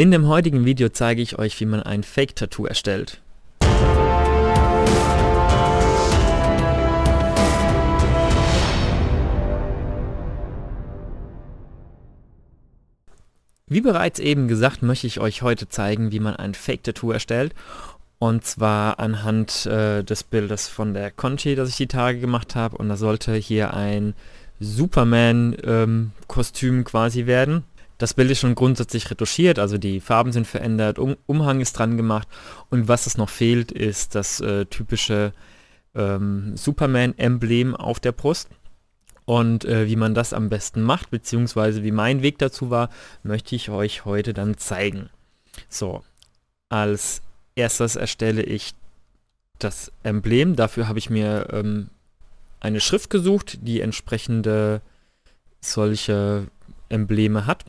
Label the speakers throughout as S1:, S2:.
S1: In dem heutigen Video zeige ich euch, wie man ein Fake-Tattoo erstellt. Wie bereits eben gesagt, möchte ich euch heute zeigen, wie man ein Fake-Tattoo erstellt. Und zwar anhand äh, des Bildes von der Conchi, das ich die Tage gemacht habe. Und da sollte hier ein Superman-Kostüm ähm, quasi werden das Bild ist schon grundsätzlich retuschiert, also die Farben sind verändert, um Umhang ist dran gemacht und was es noch fehlt, ist das äh, typische ähm, Superman-Emblem auf der Brust. Und äh, wie man das am besten macht, beziehungsweise wie mein Weg dazu war, möchte ich euch heute dann zeigen. So, als erstes erstelle ich das Emblem. Dafür habe ich mir ähm, eine Schrift gesucht, die entsprechende solche Embleme hat.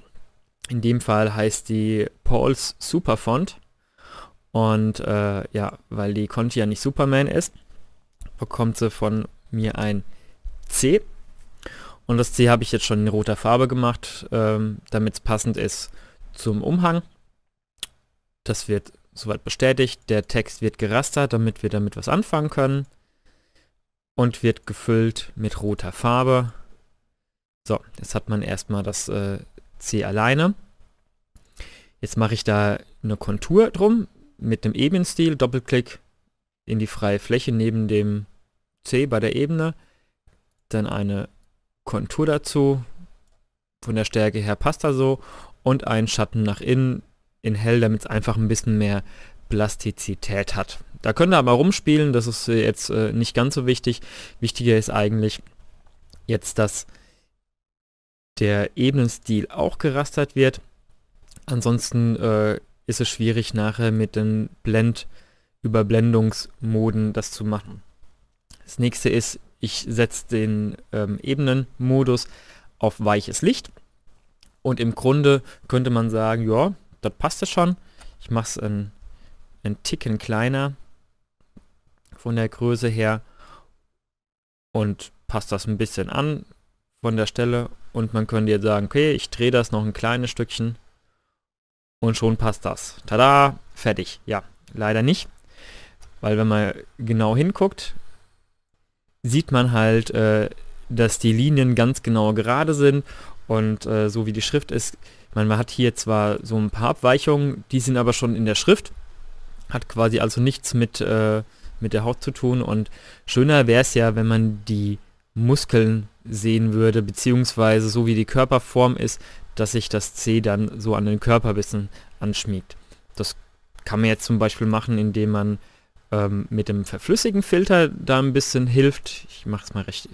S1: In dem Fall heißt die Paul's Superfont. Und äh, ja, weil die Conti ja nicht Superman ist, bekommt sie von mir ein C. Und das C habe ich jetzt schon in roter Farbe gemacht, ähm, damit es passend ist zum Umhang. Das wird soweit bestätigt. Der Text wird gerastert, damit wir damit was anfangen können. Und wird gefüllt mit roter Farbe. So, jetzt hat man erstmal das äh, C alleine. Jetzt mache ich da eine Kontur drum mit dem Ebenstil, Doppelklick in die freie Fläche neben dem C bei der Ebene, dann eine Kontur dazu, von der Stärke her passt da so und einen Schatten nach innen in hell, damit es einfach ein bisschen mehr Plastizität hat. Da könnt ihr aber rumspielen, das ist äh, jetzt äh, nicht ganz so wichtig. Wichtiger ist eigentlich jetzt, dass der Ebenenstil auch gerastert wird. Ansonsten äh, ist es schwierig nachher mit den Blend-Überblendungsmoden das zu machen. Das nächste ist, ich setze den ähm, Ebenenmodus auf weiches Licht. Und im Grunde könnte man sagen, ja, das passt es schon. Ich mache es einen, Ticken kleiner von der Größe her und passt das ein bisschen an von der Stelle und man könnte jetzt sagen, okay, ich drehe das noch ein kleines Stückchen und schon passt das. Tada, fertig. Ja, leider nicht, weil wenn man genau hinguckt, sieht man halt, äh, dass die Linien ganz genau gerade sind und äh, so wie die Schrift ist, man, man hat hier zwar so ein paar Abweichungen, die sind aber schon in der Schrift, hat quasi also nichts mit, äh, mit der Haut zu tun und schöner wäre es ja, wenn man die Muskeln sehen würde, beziehungsweise so wie die Körperform ist, dass sich das C dann so an den Körper ein anschmiegt. Das kann man jetzt zum Beispiel machen, indem man ähm, mit dem verflüssigen Filter da ein bisschen hilft. Ich mache es mal recht.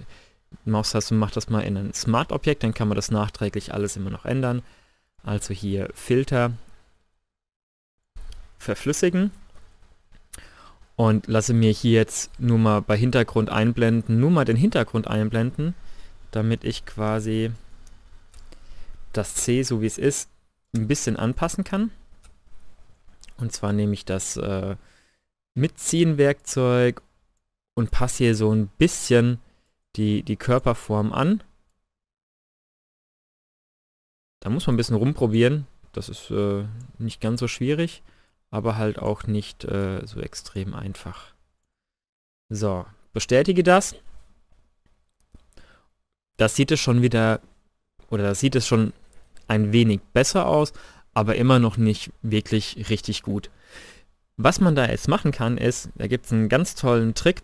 S1: Maustaste macht das mal in ein Smart-Objekt, dann kann man das nachträglich alles immer noch ändern. Also hier Filter verflüssigen und lasse mir hier jetzt nur mal bei Hintergrund einblenden, nur mal den Hintergrund einblenden damit ich quasi das C, so wie es ist, ein bisschen anpassen kann. Und zwar nehme ich das äh, Mitziehen-Werkzeug und passe hier so ein bisschen die, die Körperform an. Da muss man ein bisschen rumprobieren. Das ist äh, nicht ganz so schwierig, aber halt auch nicht äh, so extrem einfach. So, bestätige das das sieht es schon wieder, oder das sieht es schon ein wenig besser aus, aber immer noch nicht wirklich richtig gut. Was man da jetzt machen kann, ist, da gibt es einen ganz tollen Trick.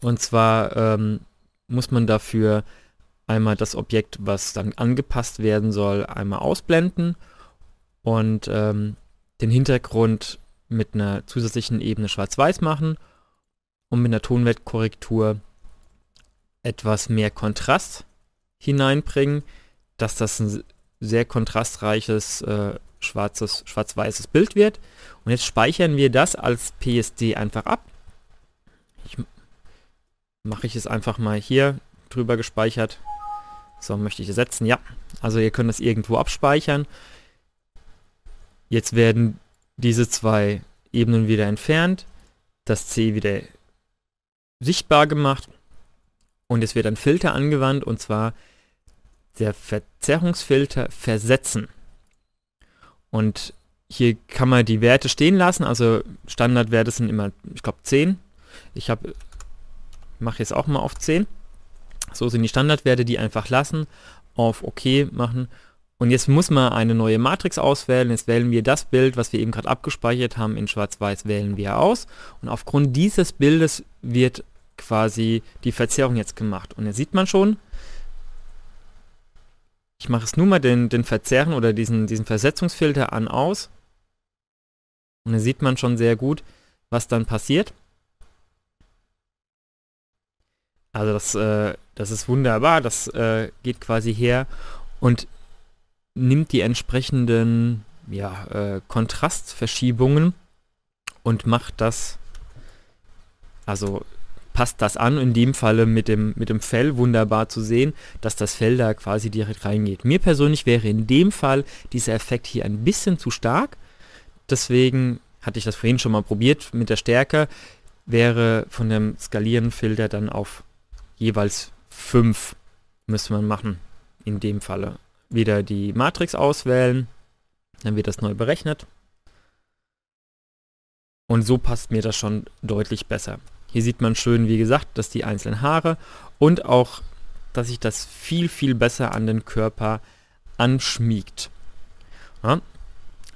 S1: Und zwar ähm, muss man dafür einmal das Objekt, was dann angepasst werden soll, einmal ausblenden und ähm, den Hintergrund mit einer zusätzlichen Ebene schwarz-weiß machen und mit einer Tonwertkorrektur etwas mehr Kontrast hineinbringen, dass das ein sehr kontrastreiches äh, schwarzes, schwarz-weißes Bild wird. Und jetzt speichern wir das als PSD einfach ab. Ich mache ich es einfach mal hier drüber gespeichert. So, möchte ich es setzen. Ja, also ihr könnt das irgendwo abspeichern. Jetzt werden diese zwei Ebenen wieder entfernt, das C wieder sichtbar gemacht und es wird ein Filter angewandt und zwar der Verzerrungsfilter versetzen. Und hier kann man die Werte stehen lassen, also Standardwerte sind immer, ich glaube 10. Ich habe mache jetzt auch mal auf 10. So sind die Standardwerte, die einfach lassen, auf OK machen. Und jetzt muss man eine neue Matrix auswählen. Jetzt wählen wir das Bild, was wir eben gerade abgespeichert haben in Schwarz-Weiß, wählen wir aus. Und aufgrund dieses Bildes wird quasi die Verzerrung jetzt gemacht. Und jetzt sieht man schon, ich mache es nur mal den, den Verzerren oder diesen, diesen Versetzungsfilter an aus. Und dann sieht man schon sehr gut, was dann passiert. Also das, äh, das ist wunderbar, das äh, geht quasi her und nimmt die entsprechenden ja, äh, Kontrastverschiebungen und macht das, also passt das an, in dem Falle mit dem, mit dem Fell wunderbar zu sehen, dass das Fell da quasi direkt reingeht. Mir persönlich wäre in dem Fall dieser Effekt hier ein bisschen zu stark, deswegen hatte ich das vorhin schon mal probiert mit der Stärke, wäre von dem Skalierenfilter dann auf jeweils 5 müsste man machen in dem Falle. Wieder die Matrix auswählen, dann wird das neu berechnet. Und so passt mir das schon deutlich besser. Hier sieht man schön, wie gesagt, dass die einzelnen Haare und auch, dass sich das viel, viel besser an den Körper anschmiegt. Ja?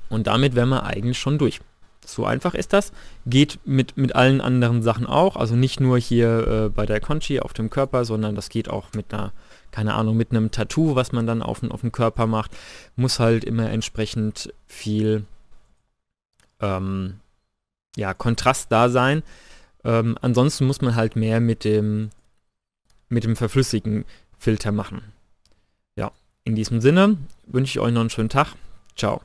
S1: Und damit wären wir eigentlich schon durch. So einfach ist das. Geht mit, mit allen anderen Sachen auch. Also nicht nur hier äh, bei der Conchi auf dem Körper, sondern das geht auch mit einer, keine Ahnung, mit einem Tattoo, was man dann auf, auf dem Körper macht. Muss halt immer entsprechend viel ähm, ja, Kontrast da sein. Ähm, ansonsten muss man halt mehr mit dem, mit dem verflüssigen Filter machen. Ja, in diesem Sinne wünsche ich euch noch einen schönen Tag. Ciao.